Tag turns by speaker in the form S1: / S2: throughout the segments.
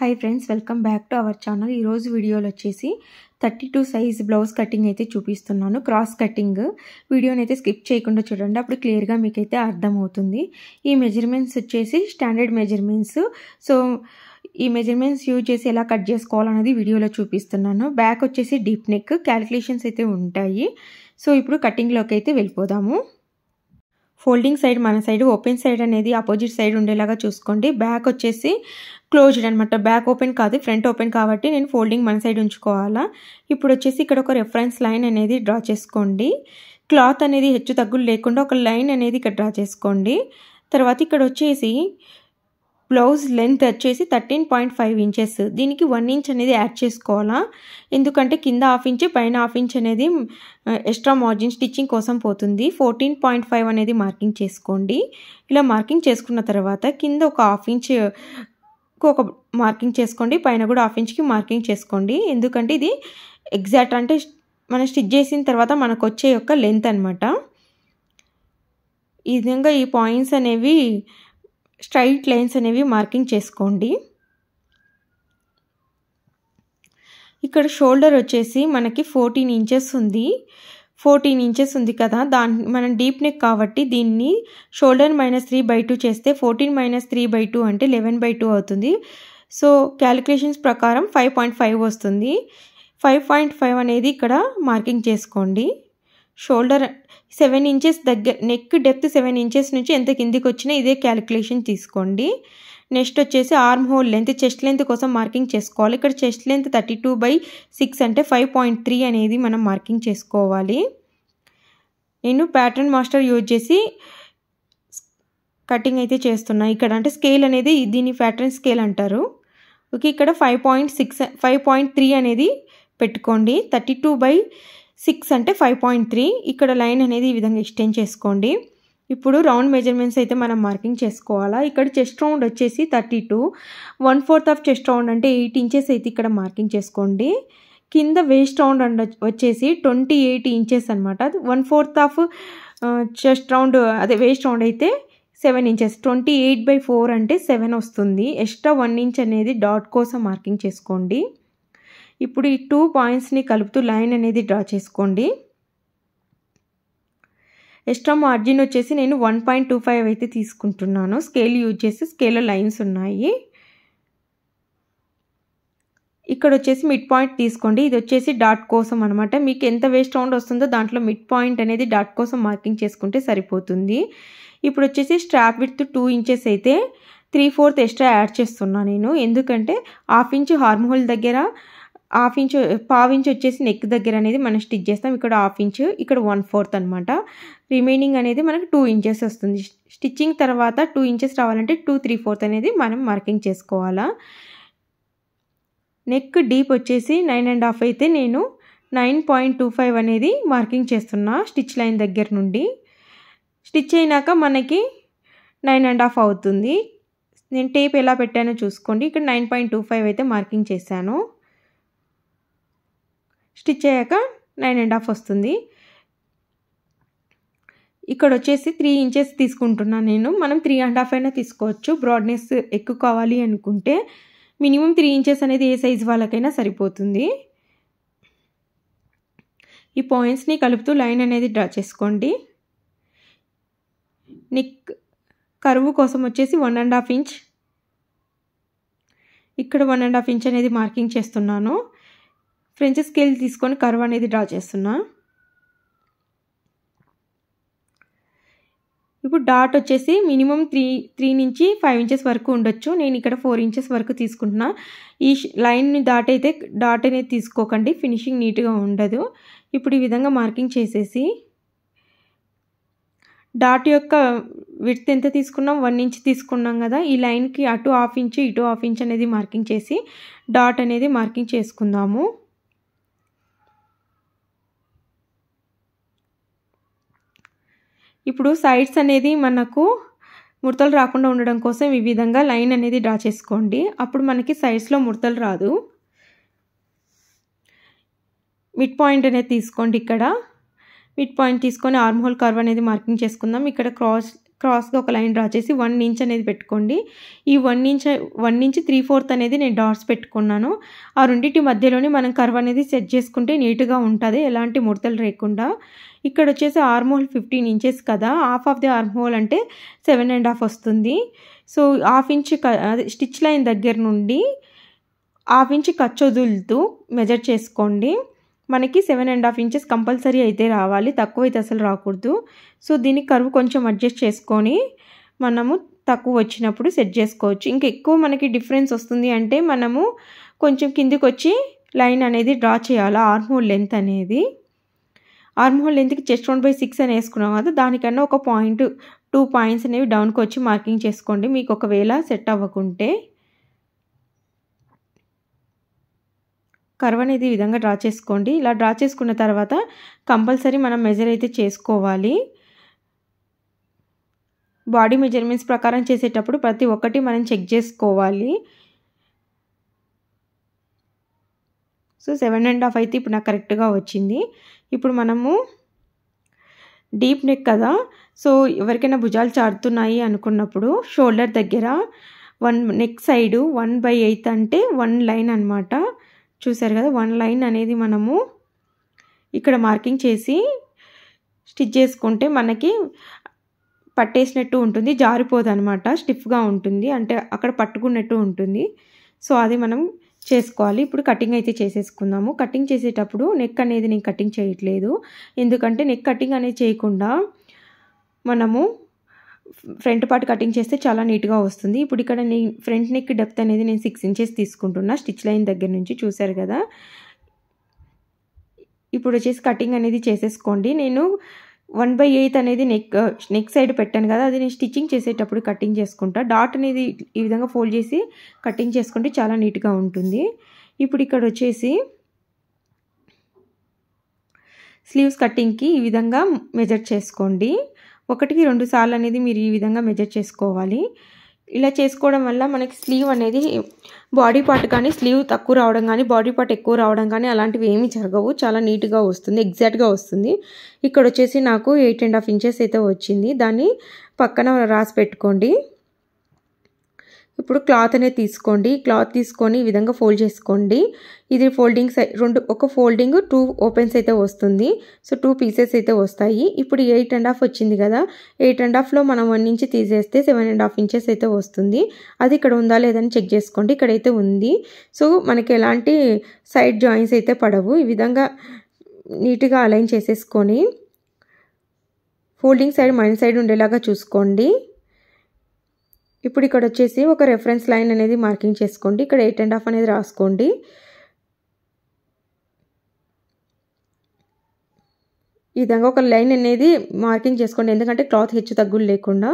S1: hi friends welcome back to our channel ఈరోజు వీడియోలో వచ్చేసి thirty two size blouse cutting అయితే చూపిస్తున్నాను క్రాస్ కటింగ్ వీడియోని అయితే స్కిప్ చేయకుండా చూడండి అప్పుడు క్లియర్గా మీకైతే అర్థమవుతుంది ఈ మెజర్మెంట్స్ వచ్చేసి స్టాండర్డ్ మెజర్మెంట్స్ సో ఈ మెజర్మెంట్స్ యూజ్ చేసి ఎలా కట్ చేసుకోవాలనేది వీడియోలో చూపిస్తున్నాను బ్యాక్ వచ్చేసి డీప్ నెక్ క్యాలిక్యులేషన్స్ అయితే ఉంటాయి సో ఇప్పుడు కటింగ్లోకి అయితే వెళ్ళిపోదాము ఫోల్డింగ్ సైడ్ మన సైడ్ ఓపెన్ సైడ్ అనేది ఆపోజిట్ సైడ్ ఉండేలాగా చూసుకోండి బ్యాక్ వచ్చేసి క్లోజ్డ్ అనమాట బ్యాక్ ఓపెన్ కాదు ఫ్రంట్ ఓపెన్ కాబట్టి నేను ఫోల్డింగ్ మన సైడ్ ఉంచుకోవాలా ఇప్పుడు వచ్చేసి ఇక్కడ ఒక రెఫరెన్స్ లైన్ అనేది డ్రా చేసుకోండి క్లాత్ అనేది హెచ్చు తగ్గులు లేకుండా ఒక లైన్ అనేది ఇక్కడ డ్రా చేసుకోండి తర్వాత ఇక్కడ వచ్చేసి బ్లౌజ్ లెంత్ వచ్చేసి థర్టీన్ పాయింట్ ఫైవ్ ఇంచెస్ దీనికి వన్ ఇంచ్ అనేది యాడ్ చేసుకోవాలా ఎందుకంటే కింద హాఫ్ ఇంచ్ పైన హాఫ్ ఇంచ్ అనేది ఎక్స్ట్రా మార్జిన్ స్టిచ్చింగ్ కోసం పోతుంది ఫోర్టీన్ పాయింట్ ఫైవ్ అనేది మార్కింగ్ చేసుకోండి ఇలా మార్కింగ్ చేసుకున్న తర్వాత కింద ఒక హాఫ్ ఇంచ్ ఒక మార్కింగ్ చేసుకోండి పైన కూడా హాఫ్ ఇంచ్కి మార్కింగ్ చేసుకోండి ఎందుకంటే ఇది ఎగ్జాక్ట్ అంటే మనం స్టిచ్ చేసిన తర్వాత మనకు వచ్చే యొక్క లెంత్ అనమాట ఈ విధంగా ఈ పాయింట్స్ అనేవి స్ట్రైట్ లైన్స్ అనేవి మార్కింగ్ చేసుకోండి ఇక్కడ షోల్డర్ వచ్చేసి మనకి ఫోర్టీన్ ఇంచెస్ ఉంది ఫోర్టీన్ ఇంచెస్ ఉంది కదా దాని మనం డీప్ నెక్ కాబట్టి దీన్ని shoulder minus three by two చేస్తే fourteen minus three by two అంటే లెవెన్ బై టూ అవుతుంది సో క్యాలిక్యులేషన్స్ ప్రకారం ఫైవ్ పాయింట్ ఫైవ్ వస్తుంది ఫైవ్ పాయింట్ ఫైవ్ అనేది ఇక్కడ మార్కింగ్ చేసుకోండి షోల్డర్ సెవెన్ ఇంచెస్ దగ్గర నెక్ డెప్త్ సెవెన్ ఇంచెస్ నుంచి ఎంత కిందికి వచ్చినా ఇదే క్యాలిక్యులేషన్ తీసుకోండి నెక్స్ట్ వచ్చేసి arm hole length chest length కోసం మార్కింగ్ చేసుకోవాలి ఇక్కడ chest length thirty two by six అంటే ఫైవ్ పాయింట్ త్రీ అనేది మనం మార్కింగ్ చేసుకోవాలి నేను ప్యాటర్న్ మాస్టర్ యూజ్ చేసి కటింగ్ అయితే చేస్తున్నా ఇక్కడ అంటే స్కేల్ అనేది దీని ప్యాటర్న్ స్కేల్ అంటారు ఓకే ఇక్కడ five point six five point three అనేది పెట్టుకోండి థర్టీ టూ బై సిక్స్ అంటే ఫైవ్ పాయింట్ త్రీ ఇక్కడ లైన్ అనేది ఈ విధంగా ఎక్స్టెండ్ చేసుకోండి ఇప్పుడు రౌండ్ మెజర్మెంట్స్ అయితే మనం మార్కింగ్ చేసుకోవాలా ఇక్కడ చెస్ట్ రౌండ్ వచ్చేసి thirty two one fourth of chest round అంటే ఎయిట్ ఇంచెస్ అయితే ఇక్కడ మార్కింగ్ చేసుకోండి కింద వేస్ట్ రౌండ్ అండ్ వచ్చేసి ట్వంటీ ఎయిట్ ఇంచెస్ అనమాట one fourth of chest round అదే వేస్ట్ రౌండ్ అయితే seven inches twenty eight by four అంటే సెవెన్ వస్తుంది ఎక్స్ట్రా వన్ ఇంచ్ అనేది డాట్ కోసం మార్కింగ్ చేసుకోండి ఇప్పుడు ఈ టూ పాయింట్స్ని కలుపుతూ లైన్ అనేది డ్రా చేసుకోండి ఎక్స్ట్రా మార్జిన్ వచ్చేసి నేను వన్ పాయింట్ టూ ఫైవ్ అయితే తీసుకుంటున్నాను స్కేల్ యూజ్ చేసి స్కేల్లో లైన్స్ ఉన్నాయి ఇక్కడ వచ్చేసి మిడ్ పాయింట్ తీసుకోండి ఇది వచ్చేసి డాట్ కోసం అనమాట మీకు ఎంత వేస్ట్ రౌండ్ వస్తుందో దాంట్లో మిడ్ పాయింట్ అనేది డాట్ కోసం మార్కింగ్ చేసుకుంటే సరిపోతుంది ఇప్పుడు వచ్చేసి స్ట్రాప్ విత్ టూ ఇంచెస్ అయితే త్రీ ఫోర్త్ ఎక్స్ట్రా యాడ్ చేస్తున్నాను నేను ఎందుకంటే హాఫ్ ఇంచ్ హార్మ్ దగ్గర హాఫ్ ఇంచ్ పావు ఇంచ్ వచ్చేసి నెక్ దగ్గర అనేది మనం స్టిచ్ చేస్తాం ఇక్కడ హాఫ్ ఇంచ్ ఇక్కడ వన్ ఫోర్త్ అనమాట రిమైనింగ్ అనేది మనకు టూ ఇంచెస్ వస్తుంది స్టిచ్చింగ్ తర్వాత టూ ఇంచెస్ రావాలంటే టూ త్రీ ఫోర్త్ అనేది మనం మార్కింగ్ చేసుకోవాలా నెక్ డీప్ వచ్చేసి నైన్ అండ్ హాఫ్ అయితే నేను నైన్ పాయింట్ టూ ఫైవ్ అనేది మార్కింగ్ చేస్తున్నా స్టిచ్ లైన్ దగ్గర నుండి స్టిచ్ అయినాక మనకి నైన్ అండ్ హాఫ్ అవుతుంది నేను టేప్ ఎలా పెట్టానో చూసుకోండి ఇక్కడ నైన్ పాయింట్ టూ ఫైవ్ అయితే మార్కింగ్ చేశాను స్టిచ్ అయ్యాక నైన్ అండ్ హాఫ్ వస్తుంది ఇక్కడ వచ్చేసి త్రీ ఇంచెస్ తీసుకుంటున్నాను నేను మనం త్రీ అండ్ హాఫ్ అయినా తీసుకోవచ్చు బ్రాడ్నెస్ ఎక్కువ కావాలి అనుకుంటే మినిమం త్రీ ఇంచెస్ అనేది ఏ సైజు వాళ్ళకైనా సరిపోతుంది ఈ పాయింట్స్ని కలుపుతూ లైన్ అనేది డ్రా చేసుకోండి నిక్ కరువు కోసం వచ్చేసి వన్ అండ్ హాఫ్ ఇంచ్ ఇక్కడ వన్ అండ్ హాఫ్ ఇంచ్ అనేది మార్కింగ్ చేస్తున్నాను ఫ్రెంచ్ స్కేల్ తీసుకొని కర్వ్ అనేది డ్రా చేస్తున్నా ఇప్పుడు డాట్ వచ్చేసి మినిమం త్రీ త్రీ నుంచి ఫైవ్ ఇంచెస్ వరకు ఉండొచ్చు నేను ఇక్కడ ఫోర్ ఇంచెస్ వరకు తీసుకుంటున్నా ఈ లైన్ని డాట్ అయితే డాట్ అనేది తీసుకోకండి ఫినిషింగ్ నీట్గా ఉండదు ఇప్పుడు ఈ విధంగా మార్కింగ్ చేసేసి డాట్ యొక్క విడ్త్ ఎంత తీసుకున్నాం వన్ ఇంచ్ తీసుకున్నాం కదా ఈ లైన్కి అటు హాఫ్ ఇంచ్ ఇటు హాఫ్ ఇంచ్ అనేది మార్కింగ్ చేసి డాట్ అనేది మార్కింగ్ చేసుకుందాము ఇప్పుడు సైడ్స్ అనేది మనకు ముడతలు రాకుండా ఉండడం కోసం ఈ విధంగా లైన్ అనేది డ్రా చేసుకోండి అప్పుడు మనకి సైడ్స్లో ముడతలు రాదు మిడ్ పాయింట్ అనేది తీసుకోండి ఇక్కడ మిడ్ పాయింట్ తీసుకొని ఆర్మ్ హోల్ కర్వ్ అనేది మార్కింగ్ చేసుకుందాం ఇక్కడ క్రాస్ క్రాస్గా ఒక లైన్ డ్రా చేసి వన్ ఇంచ్ అనేది పెట్టుకోండి ఈ one inch one inch three fourth అనేది నేను డాట్స్ పెట్టుకున్నాను ఆ రెండింటి మధ్యలోనే మనం కర్వ్ అనేది సెట్ చేసుకుంటే నీట్గా ఉంటుంది ఎలాంటి ముడతలు లేకుండా ఇక్కడ వచ్చేసి ఆర్మ్ హోల్ ఫిఫ్టీన్ ఇంచెస్ కదా half of the arm hole అంటే సెవెన్ అండ్ హాఫ్ వస్తుంది so half inch stitch line దగ్గర నుండి హాఫ్ ఇంచ్ ఖర్చు వదులుతూ మెజర్ చేసుకోండి మనకి seven and half inches compulsory అయితే రావాలి తక్కువ అయితే అసలు రాకూడదు సో దీని కరువు కొంచెం అడ్జస్ట్ చేసుకొని మనము తక్కువ వచ్చినప్పుడు సెట్ చేసుకోవచ్చు ఇంకా ఎక్కువ మనకి డిఫరెన్స్ వస్తుంది అంటే మనము కొంచెం కిందికి వచ్చి లైన్ అనేది డ్రా చేయాలి ఆర్మోల్ లెంత్ అనేది ఆర్మోల్ లెంత్కి చెస్ట్ వన్ బై సిక్స్ అని వేసుకున్నాం కదా దానికన్నా ఒక పాయింట్ టూ పాయింట్స్ అనేవి డౌన్కి వచ్చి మార్కింగ్ చేసుకోండి మీకు ఒకవేళ సెట్ అవ్వకుంటే కర్వ్ అనేది ఈ విధంగా డ్రా చేసుకోండి ఇలా డ్రా చేసుకున్న తర్వాత కంపల్సరీ మనం మెజర్ అయితే చేసుకోవాలి బాడీ మెజర్మెంట్స్ ప్రకారం చేసేటప్పుడు ప్రతి ఒక్కటి మనం చెక్ చేసుకోవాలి సో సెవెన్ అండ్ హాఫ్ అయితే ఇప్పుడు నాకు కరెక్ట్గా వచ్చింది ఇప్పుడు మనము డీప్ నెక్ కదా సో ఎవరికైనా భుజాలు చాడుతున్నాయి అనుకున్నప్పుడు షోల్డర్ దగ్గర one neck side one by eighth అంటే వన్ లైన్ అనమాట చూసారు కదా వన్ లైన్ అనేది మనము ఇక్కడ మార్కింగ్ చేసి స్టిచ్ చేసుకుంటే మనకి పట్టేసినట్టు ఉంటుంది జారిపోదు అనమాట స్టిఫ్గా ఉంటుంది అంటే అక్కడ పట్టుకున్నట్టు ఉంటుంది సో అది మనం చేసుకోవాలి ఇప్పుడు కటింగ్ అయితే చేసేసుకుందాము కటింగ్ చేసేటప్పుడు నెక్ అనేది నేను కటింగ్ చేయట్లేదు ఎందుకంటే నెక్ కటింగ్ అనేది చేయకుండా మనము ఫ్రంట్ పార్ట్ కటింగ్ చేస్తే చాలా నీట్గా వస్తుంది ఇప్పుడు ఇక్కడ నేను ఫ్రంట్ నెక్ డెప్త్ అనేది నేను సిక్స్ ఇంచెస్ తీసుకుంటున్నా స్టిచ్ లైన్ దగ్గర నుంచి చూశారు కదా ఇప్పుడు వచ్చేసి కటింగ్ అనేది చేసేసుకోండి నేను వన్ బై ఎయిత్ అనేది నెక్ నెక్ సైడ్ పెట్టాను కదా అది నేను స్టిచ్చింగ్ చేసేటప్పుడు కటింగ్ చేసుకుంటా డాట్ అనేది ఈ విధంగా ఫోల్డ్ చేసి కటింగ్ చేసుకుంటే చాలా నీట్గా ఉంటుంది ఇప్పుడు ఇక్కడ వచ్చేసి స్లీవ్స్ కటింగ్కి ఈ విధంగా మెజర్ చేసుకోండి ఒకటికి రెండు సార్లు అనేది మీరు ఈ విధంగా మెజర్ చేసుకోవాలి ఇలా చేసుకోవడం వల్ల మనకి స్లీవ్ అనేది బాడీ పార్ట్ కానీ స్లీవ్ తక్కువ రావడం కానీ బాడీ పార్ట్ ఎక్కువ రావడం కానీ అలాంటివి ఏమీ జరగవు చాలా నీట్గా వస్తుంది ఎగ్జాక్ట్గా వస్తుంది ఇక్కడ వచ్చేసి నాకు ఎయిట్ అండ్ హాఫ్ ఇంచెస్ అయితే వచ్చింది దాన్ని పక్కన రాసి పెట్టుకోండి ఇప్పుడు క్లాత్ అనేది తీసుకోండి క్లాత్ తీసుకొని ఈ విధంగా ఫోల్డ్ చేసుకోండి ఇది ఫోల్డింగ్ రెండు ఒక ఫోల్డింగ్ టూ ఓపెన్స్ అయితే వస్తుంది సో టూ పీసెస్ అయితే వస్తాయి ఇప్పుడు ఎయిట్ అండ్ హాఫ్ వచ్చింది కదా ఎయిట్ అండ్ హాఫ్లో మనం వన్ ఇంచ్ తీసేస్తే సెవెన్ అండ్ హాఫ్ ఇంచెస్ అయితే వస్తుంది అది ఇక్కడ ఉందా లేదని చెక్ చేసుకోండి ఇక్కడైతే ఉంది సో మనకి ఎలాంటి సైడ్ జాయింట్స్ అయితే పడవు ఈ విధంగా నీట్గా అలైన్ చేసేసుకొని ఫోల్డింగ్ సైడ్ మైన సైడ్ ఉండేలాగా చూసుకోండి ఇప్పుడు ఇక్కడ వచ్చేసి ఒక రెఫరెన్స్ లైన్ అనేది మార్కింగ్ చేసుకోండి ఇక్కడ ఎయిట్ అండ్ హాఫ్ అనేది రాసుకోండి ఈ విధంగా ఒక లైన్ అనేది మార్కింగ్ చేసుకోండి ఎందుకంటే క్లాత్ హెచ్చు తగ్గులు లేకుండా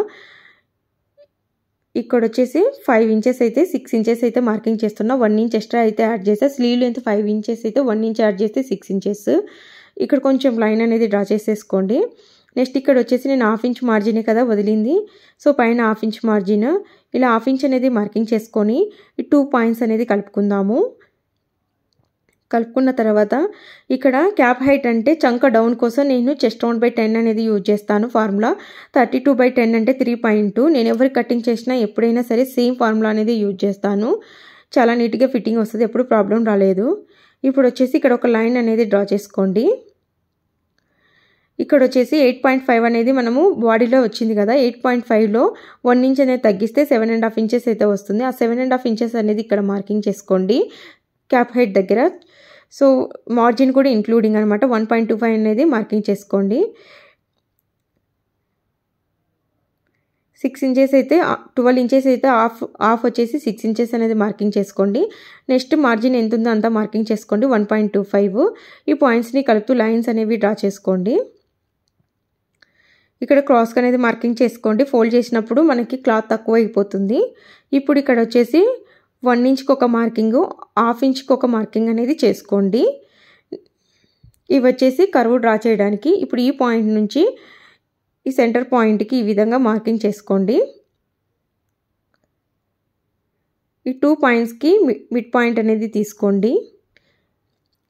S1: ఇక్కడ వచ్చేసి ఫైవ్ ఇంచెస్ అయితే సిక్స్ ఇంచెస్ అయితే మార్కింగ్ చేస్తున్నా వన్ ఇంచ్ ఎక్స్ట్రా అయితే యాడ్ చేస్తా స్లీవ్ లెంత్ ఫైవ్ ఇంచెస్ అయితే వన్ ఇంచ్ యాడ్ చేస్తే సిక్స్ ఇంచెస్ ఇక్కడ కొంచెం లైన్ అనేది డ్రా చేసేసుకోండి నెక్స్ట్ ఇక్కడ వచ్చేసి నేను హాఫ్ ఇంచ్ మార్జినే కదా వదిలింది సో పైన హాఫ్ ఇంచ్ మార్జిన్ ఇలా హాఫ్ ఇంచ్ అనేది మార్కింగ్ చేసుకొని ఈ టూ పాయింట్స్ అనేది కలుపుకుందాము కలుపుకున్న తర్వాత ఇక్కడ క్యాప్ హైట్ అంటే చంక డౌన్ కోసం నేను చెస్ట్ వన్ బై టెన్ అనేది యూజ్ చేస్తాను formula thirty two by ten అంటే త్రీ పాయింట్ నేను ఎవరి కటింగ్ చేసినా ఎప్పుడైనా సరే సేమ్ ఫార్ములా అనేది యూజ్ చేస్తాను చాలా నీట్గా ఫిట్టింగ్ వస్తుంది ఎప్పుడు ప్రాబ్లం రాలేదు ఇప్పుడు వచ్చేసి ఇక్కడ ఒక లైన్ అనేది డ్రా చేసుకోండి ఇక్కడ వచ్చేసి ఎయిట్ పాయింట్ ఫైవ్ అనేది మనము బాడీలో వచ్చింది కదా ఎయిట్ పాయింట్ ఫైవ్లో వన్ ఇంచ్ అనేది తగ్గిస్తే సెవెన్ అండ్ హాఫ్ ఇంచెస్ అయితే వస్తుంది ఆ సెవెన్ అండ్ హాఫ్ ఇంచెస్ అనేది ఇక్కడ మార్కింగ్ చేసుకోండి క్యాప్ హైట్ దగ్గర సో మార్జిన్ కూడా ఇంక్లూడింగ్ అనమాట వన్ పాయింట్ టూ ఫైవ్ అనేది మార్కింగ్ చేసుకోండి సిక్స్ ఇంచెస్ అయితే ట్వెల్వ్ ఇంచెస్ అయితే హాఫ్ హాఫ్ వచ్చేసి సిక్స్ ఇంచెస్ అనేది మార్కింగ్ చేసుకోండి నెక్స్ట్ మార్జిన్ ఎంత ఉందో అంతా మార్కింగ్ చేసుకోండి వన్ పాయింట్ టూ ఫైవ్ ఈ పాయింట్స్ని కలుపుతూ లైన్స్ అనేవి డ్రా చేసుకోండి ఇక్కడ క్రాస్ అనేది మార్కింగ్ చేసుకోండి ఫోల్డ్ చేసినప్పుడు మనకి క్లాత్ తక్కువ అయిపోతుంది ఇప్పుడు ఇక్కడ వచ్చేసి వన్ ఇంచ్కి ఒక మార్కింగ్ హాఫ్ ఇంచ్కి ఒక మార్కింగ్ అనేది చేసుకోండి ఇవి వచ్చేసి కరువు డ్రా చేయడానికి ఇప్పుడు ఈ పాయింట్ నుంచి ఈ సెంటర్ పాయింట్కి ఈ విధంగా మార్కింగ్ చేసుకోండి ఈ టూ పాయింట్స్కి మిడ్ పాయింట్ అనేది తీసుకోండి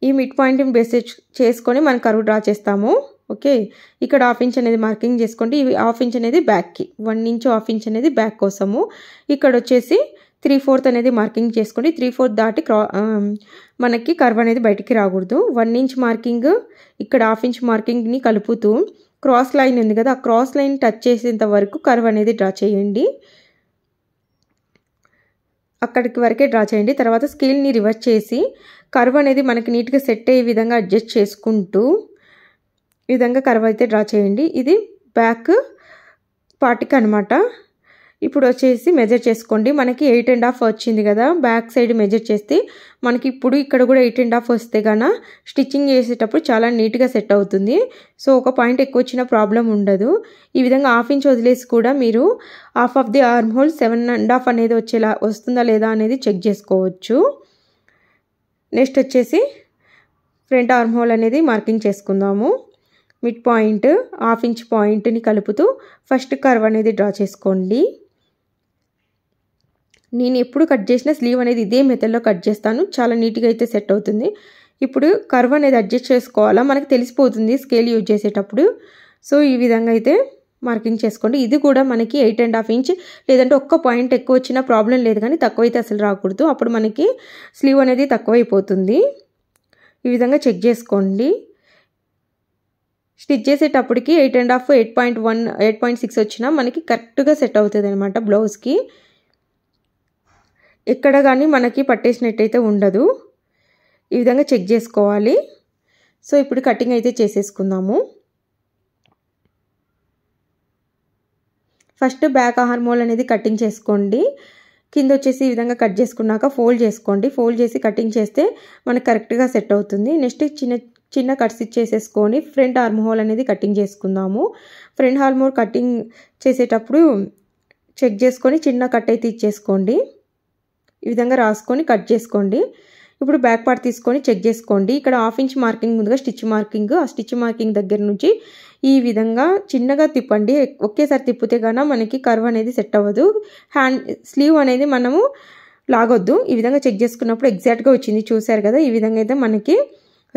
S1: ఈ మిడ్ పాయింట్ని బేస్ చేసుకొని మనం కరువు డ్రా చేస్తాము ఓకే ఇక్కడ హాఫ్ ఇంచ్ అనేది మార్కింగ్ చేసుకోండి ఇవి హాఫ్ ఇంచ్ అనేది బ్యాక్కి వన్ ఇంచ్ హాఫ్ ఇంచ్ అనేది బ్యాక్ కోసము ఇక్కడ వచ్చేసి త్రీ ఫోర్త్ అనేది మార్కింగ్ చేసుకోండి త్రీ ఫోర్త్ దాటి మనకి కర్వ్ అనేది బయటికి రాకూడదు వన్ ఇంచ్ మార్కింగ్ ఇక్కడ హాఫ్ ఇంచ్ మార్కింగ్ని కలుపుతూ క్రాస్ లైన్ ఉంది కదా ఆ క్రాస్ లైన్ టచ్ చేసేంత వరకు కర్వ్ అనేది డ్రా చేయండి అక్కడికి వరకే డ్రా చేయండి తర్వాత స్కేల్ని రివర్స్ చేసి కర్వ్ అనేది మనకి నీట్గా సెట్ అయ్యే విధంగా అడ్జస్ట్ చేసుకుంటూ ఈ విధంగా కర్వ్ అయితే డ్రా చేయండి ఇది బ్యాక్ పార్టిక్ అనమాట ఇప్పుడు వచ్చేసి మెజర్ చేసుకోండి మనకి ఎయిట్ అండ్ హాఫ్ వచ్చింది కదా బ్యాక్ సైడ్ మెజర్ చేస్తే మనకి ఇప్పుడు ఇక్కడ కూడా ఎయిట్ అండ్ హాఫ్ వస్తే గాన స్టిచ్చింగ్ చేసేటప్పుడు చాలా నీట్గా సెట్ అవుతుంది సో ఒక పాయింట్ ఎక్కువ వచ్చిన ప్రాబ్లం ఉండదు ఈ విధంగా హాఫ్ ఇంచ్ వదిలేసి కూడా మీరు half of the arm hole seven and half అనేది వచ్చేలా వస్తుందా లేదా అనేది చెక్ చేసుకోవచ్చు నెక్స్ట్ వచ్చేసి ఫ్రంట్ ఆర్మ్ హోల్ అనేది మార్కింగ్ చేసుకుందాము మిడ్ పాయింట్ హాఫ్ ఇంచ్ పాయింట్ని కలుపుతూ ఫస్ట్ కర్వ్ అనేది డ్రా చేసుకోండి నేను ఎప్పుడు కట్ చేసిన స్లీవ్ అనేది ఇదే మెథడ్లో కట్ చేస్తాను చాలా నీట్గా అయితే సెట్ అవుతుంది ఇప్పుడు కర్వ్ అనేది అడ్జస్ట్ చేసుకోవాలా మనకు తెలిసిపోతుంది స్కేల్ యూజ్ చేసేటప్పుడు సో ఈ విధంగా అయితే మార్కింగ్ చేసుకోండి ఇది కూడా మనకి ఎయిట్ అండ్ హాఫ్ ఇంచ్ లేదంటే ఒక్క పాయింట్ ఎక్కువ వచ్చినా ప్రాబ్లం లేదు కానీ తక్కువైతే అసలు రాకూడదు అప్పుడు మనకి స్లీవ్ అనేది తక్కువైపోతుంది ఈ విధంగా చెక్ చేసుకోండి స్టిచ్ చేసేటప్పటికి eight and half eight point one eight point six వచ్చినా మనకి కరెక్ట్గా సెట్ అవుతుంది అనమాట బ్లౌజ్కి ఎక్కడ కానీ మనకి పట్టేసినట్టయితే ఉండదు ఈ విధంగా చెక్ చేసుకోవాలి సో ఇప్పుడు కటింగ్ అయితే చేసేసుకుందాము ఫస్ట్ బ్యాక్ హార్మోల్ అనేది కటింగ్ చేసుకోండి కింద వచ్చేసి ఈ విధంగా కట్ చేసుకున్నాక ఫోల్డ్ చేసుకోండి ఫోల్డ్ చేసి కటింగ్ చేస్తే మనకు కరెక్ట్గా సెట్ అవుతుంది నెక్స్ట్ చిన్న చిన్న కట్స్ ఇచ్చేసేసుకొని ఫ్రంట్ ఆర్మ్ హోల్ అనేది కటింగ్ చేసుకుందాము ఫ్రంట్ ఆర్మ్ హోల్ కటింగ్ చేసేటప్పుడు చెక్ చేసుకొని చిన్న కట్ అయితే ఇచ్చేసుకోండి ఈ విధంగా రాసుకొని కట్ చేసుకోండి ఇప్పుడు బ్యాక్ పార్ట్ తీసుకొని చెక్ చేసుకోండి ఇక్కడ హాఫ్ ఇంచ్ మార్కింగ్ ముందుగా స్టిచ్ మార్కింగ్ ఆ స్టిచ్ మార్కింగ్ దగ్గర నుంచి ఈ విధంగా చిన్నగా తిప్పండి ఒకేసారి తిప్పితే కనుక మనకి కర్వ్ అనేది సెట్ అవ్వదు హ్యాండ్ స్లీవ్ అనేది మనము లాగొద్దు ఈ విధంగా చెక్ చేసుకున్నప్పుడు ఎగ్జాక్ట్గా వచ్చింది చూసారు కదా ఈ విధంగా అయితే మనకి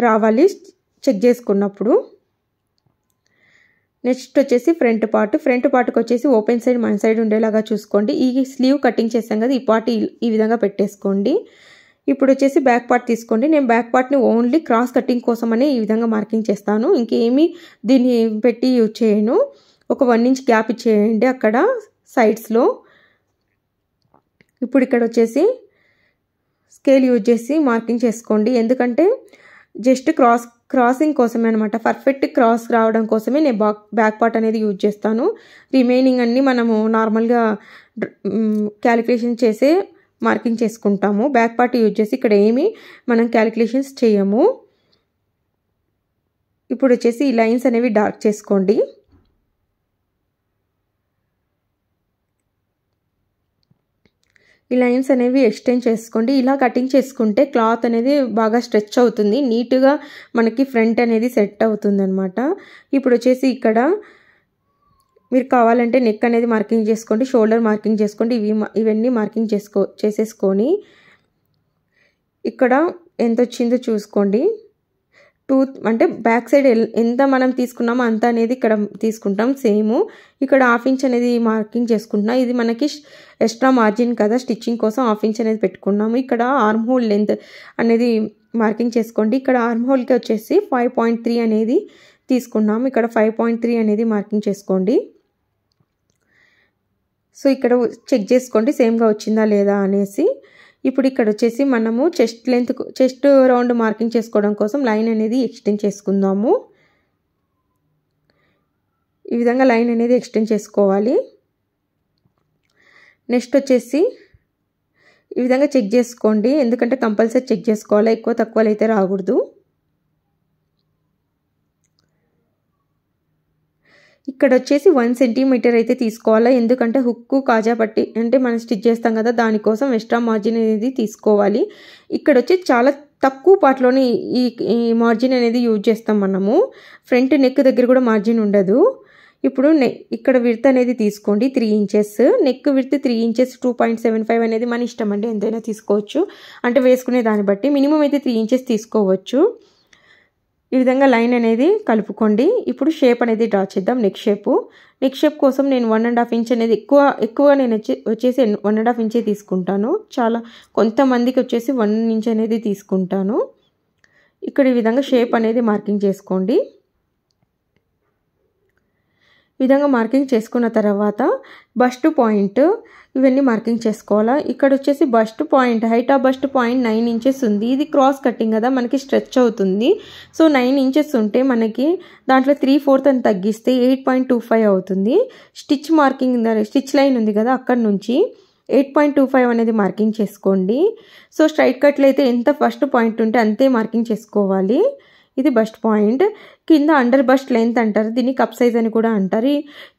S1: రావాలి చెక్ చేసుకున్నప్పుడు నెక్స్ట్ వచ్చేసి ఫ్రంట్ పార్ట్ ఫ్రంట్ పార్ట్కి వచ్చేసి ఓపెన్ సైడ్ మన సైడ్ ఉండేలాగా చూసుకోండి ఈ స్లీవ్ కటింగ్ చేస్తాం కదా ఈ పార్ట్ ఈ విధంగా పెట్టేసుకోండి ఇప్పుడు వచ్చేసి బ్యాక్ పార్ట్ తీసుకోండి నేను బ్యాక్ పార్ట్ని ఓన్లీ క్రాస్ కటింగ్ కోసమనే ఈ విధంగా మార్కింగ్ చేస్తాను ఇంకేమీ దీన్ని పెట్టి యూజ్ చేయను ఒక వన్ ఇంచ్ గ్యాప్ ఇచ్చేయండి అక్కడ సైడ్స్లో ఇప్పుడు ఇక్కడ వచ్చేసి స్కేల్ యూజ్ చేసి మార్కింగ్ చేసుకోండి ఎందుకంటే జస్ట్ క్రాస్ క్రాసింగ్ కోసమే అనమాట పర్ఫెక్ట్ క్రాస్ రావడం కోసమే నేను బాక్ బ్యాక్ పార్ట్ అనేది యూజ్ చేస్తాను రిమైనింగ్ అన్నీ మనము నార్మల్గా క్యాలిక్యులేషన్ చేసే మార్కింగ్ చేసుకుంటాము బ్యాక్ పార్ట్ యూజ్ చేసి ఇక్కడ ఏమి మనం క్యాలిక్యులేషన్స్ చేయము ఇప్పుడు వచ్చేసి ఈ లైన్స్ అనేవి డార్క్ చేసుకోండి ఈ లైన్స్ అనేవి ఎక్స్టెండ్ చేసుకోండి ఇలా కటింగ్ చేసుకుంటే క్లాత్ అనేది బాగా స్ట్రెచ్ అవుతుంది నీట్గా మనకి ఫ్రంట్ అనేది సెట్ అవుతుంది అనమాట ఇప్పుడు వచ్చేసి ఇక్కడ మీరు కావాలంటే నెక్ అనేది మార్కింగ్ చేసుకోండి షోల్డర్ మార్కింగ్ చేసుకోండి ఇవి ఇవన్నీ మార్కింగ్ చేసుకో చేసేసుకొని ఇక్కడ ఎంత వచ్చిందో చూసుకోండి టూత్ అంటే బ్యాక్ సైడ్ ఎంత మనం తీసుకున్నామో అంత అనేది ఇక్కడ తీసుకుంటాం సేమ్ ఇక్కడ హాఫ్ ఇంచ్ అనేది మార్కింగ్ చేసుకుంటున్నాం ఇది మనకి ఎక్స్ట్రా మార్జిన్ కదా స్టిచ్చింగ్ కోసం హాఫ్ ఇంచ్ అనేది పెట్టుకున్నాము ఇక్కడ ఆర్మ్ హోల్ లెంత్ అనేది మార్కింగ్ చేసుకోండి ఇక్కడ ఆర్మ్ హోల్కి వచ్చేసి ఫైవ్ పాయింట్ త్రీ అనేది తీసుకున్నాము ఇక్కడ ఫైవ్ పాయింట్ త్రీ అనేది మార్కింగ్ చేసుకోండి సో ఇక్కడ చెక్ చేసుకోండి సేమ్గా వచ్చిందా లేదా అనేసి ఇప్పుడు ఇక్కడ వచ్చేసి మనము chest length chest round marking చేసుకోవడం కోసం లైన్ అనేది ఎక్స్టెండ్ చేసుకుందాము ఈ విధంగా లైన్ అనేది ఎక్స్టెండ్ చేసుకోవాలి నెక్స్ట్ వచ్చేసి ఈ విధంగా చెక్ చేసుకోండి ఎందుకంటే కంపల్సరీ చెక్ చేసుకోవాలి ఎక్కువ తక్కువలు అయితే రాకూడదు ఇక్కడ వచ్చేసి వన్ సెంటీమీటర్ అయితే తీసుకోవాలి ఎందుకంటే హుక్కు కాజా పట్టి అంటే మనం స్టిచ్ చేస్తాం కదా దానికోసం ఎక్స్ట్రా మార్జిన్ అనేది తీసుకోవాలి ఇక్కడ వచ్చి చాలా తక్కువ పాటలోనే ఈ ఈ మార్జిన్ అనేది యూజ్ చేస్తాం మనము ఫ్రంట్ నెక్ దగ్గర కూడా మార్జిన్ ఉండదు ఇప్పుడు నె ఇక్కడ విర్త్ అనేది తీసుకోండి three inches neck width three inches two point seven five అనేది మన ఇష్టం అండి ఎంతైనా తీసుకోవచ్చు అంటే వేసుకునే దాన్ని బట్టి మినిమం అయితే త్రీ ఇంచెస్ తీసుకోవచ్చు ఈ విధంగా లైన్ అనేది కలుపుకోండి ఇప్పుడు షేప్ అనేది డ్రా చేద్దాం నెక్ షేపు నెక్ షేప్ కోసం నేను వన్ అండ్ హాఫ్ ఇంచ్ అనేది ఎక్కువ ఎక్కువగా నేను వచ్చేసి వన్ అండ్ హాఫ్ ఇంచే తీసుకుంటాను చాలా కొంతమందికి వచ్చేసి వన్ ఇంచ్ అనేది తీసుకుంటాను ఇక్కడ ఈ విధంగా షేప్ అనేది మార్కింగ్ చేసుకోండి విధంగా మార్కింగ్ చేసుకున్న తర్వాత బస్ట్ పాయింట్ ఇవన్నీ మార్కింగ్ చేసుకోవాలా ఇక్కడ వచ్చేసి bust point height of bust point nine inches ఉంది ఇది క్రాస్ కటింగ్ కదా మనకి స్ట్రెచ్ అవుతుంది సో నైన్ ఇంచెస్ ఉంటే మనకి దాంట్లో త్రీ ఫోర్త్ అని తగ్గిస్తే ఎయిట్ పాయింట్ టూ ఫైవ్ అవుతుంది స్టిచ్ మార్కింగ్ స్టిచ్ లైన్ ఉంది కదా అక్కడ నుంచి ఎయిట్ పాయింట్ టూ ఫైవ్ అనేది మార్కింగ్ చేసుకోండి సో స్ట్రైట్ కట్లు అయితే ఎంత ఫస్ట్ పాయింట్ ఉంటే అంతే మార్కింగ్ చేసుకోవాలి ఇది బస్ట్ పాయింట్ కింద అండర్ బస్ట్ లెంత్ అంటారు దీన్ని కప్ సైజ్ అని కూడా అంటారు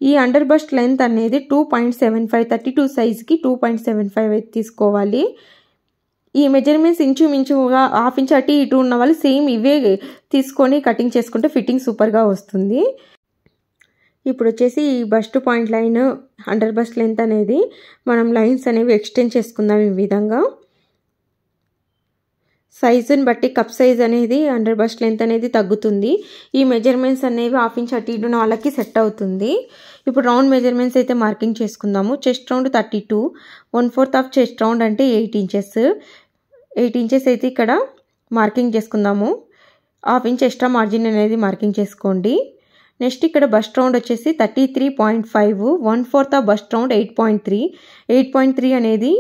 S1: ఈ అండర్ బస్ట్ లెంత్ అనేది two point seven five thirty two సైజ్కి టూ పాయింట్ సెవెన్ ఫైవ్ అయితే తీసుకోవాలి ఈ మెజర్మెంట్స్ ఇంచుమించుగా హాఫ్ ఇంచ్ అటు ఇటు ఉన్న వాళ్ళు సేమ్ ఇవే తీసుకొని కటింగ్ చేసుకుంటే ఫిట్టింగ్ సూపర్గా వస్తుంది ఇప్పుడు వచ్చేసి ఈ bust point line under bust length అనేది మనం లైన్స్ అనేవి ఎక్స్టెండ్ చేసుకుందాం ఈ విధంగా సైజుని బట్టి కప్ సైజ్ అనేది హండ్రెడ్ బస్ట్ లెంత్ అనేది తగ్గుతుంది ఈ మెజర్మెంట్స్ అనేవి హాఫ్ ఇంచ్ అటు ఇటు నాలుగుకి సెట్ అవుతుంది ఇప్పుడు రౌండ్ మెజర్మెంట్స్ అయితే మార్కింగ్ చేసుకుందాము chest round thirty two one fourth of chest round అంటే ఎయిట్ ఇంచెస్ ఎయిట్ ఇంచెస్ అయితే ఇక్కడ మార్కింగ్ చేసుకుందాము హాఫ్ ఇంచ్ ఎక్స్ట్రా మార్జిన్ అనేది మార్కింగ్ చేసుకోండి నెక్స్ట్ ఇక్కడ బస్ట్ రౌండ్ వచ్చేసి thirty three point five one fourth of bust round eight point three eight point three అనేది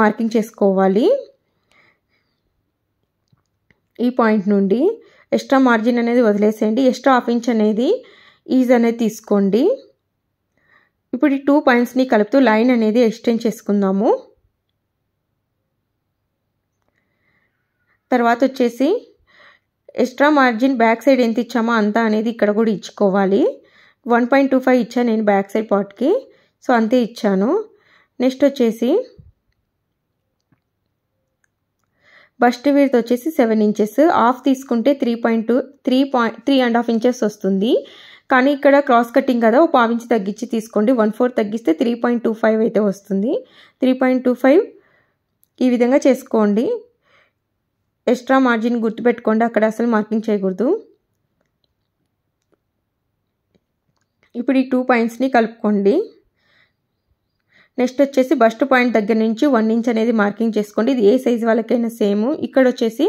S1: marking చేసుకోవాలి ఈ పాయింట్ నుండి ఎక్స్ట్రా మార్జిన్ అనేది వదిలేసేయండి ఎక్స్ట్రా హాఫ్ ఇంచ్ అనేది ఈజ్ అనేది తీసుకోండి ఇప్పుడు ఈ టూ పాయింట్స్ని కలుపుతూ లైన్ అనేది ఎక్స్టెండ్ చేసుకుందాము తర్వాత వచ్చేసి ఎక్స్ట్రా మార్జిన్ బ్యాక్ సైడ్ ఎంత ఇచ్చామో అంతా అనేది ఇక్కడ కూడా ఇచ్చుకోవాలి వన్ పాయింట్ టూ ఫైవ్ ఇచ్చాను నేను బ్యాక్ సైడ్ పార్ట్కి సో అంతే ఇచ్చాను నెక్స్ట్ వచ్చేసి బస్ట్ విడ్త్ వచ్చేసి సెవెన్ ఇంచెస్ ఆఫ్ తీసుకుంటే three point two three point three and half inches వస్తుంది కానీ ఇక్కడ క్రాస్ కటింగ్ కదా ఒక పావించి తగ్గించి తీసుకోండి వన్ ఫోర్ తగ్గిస్తే త్రీ పాయింట్ టూ ఫైవ్ అయితే వస్తుంది త్రీ పాయింట్ టూ ఫైవ్ ఈ విధంగా చేసుకోండి ఎక్స్ట్రా మార్జిన్ గుర్తుపెట్టుకోండి అక్కడ అసలు మార్కింగ్ చేయకూడదు ఇప్పుడు ఈ టూ పాయింట్స్ని కలుపుకోండి నెక్స్ట్ వచ్చేసి బస్ట్ పాయింట్ దగ్గర నుంచి వన్ ఇంచ్ అనేది మార్కింగ్ చేసుకోండి ఇది ఏ సైజ్ వాళ్ళకైనా సేమ్ ఇక్కడ వచ్చేసి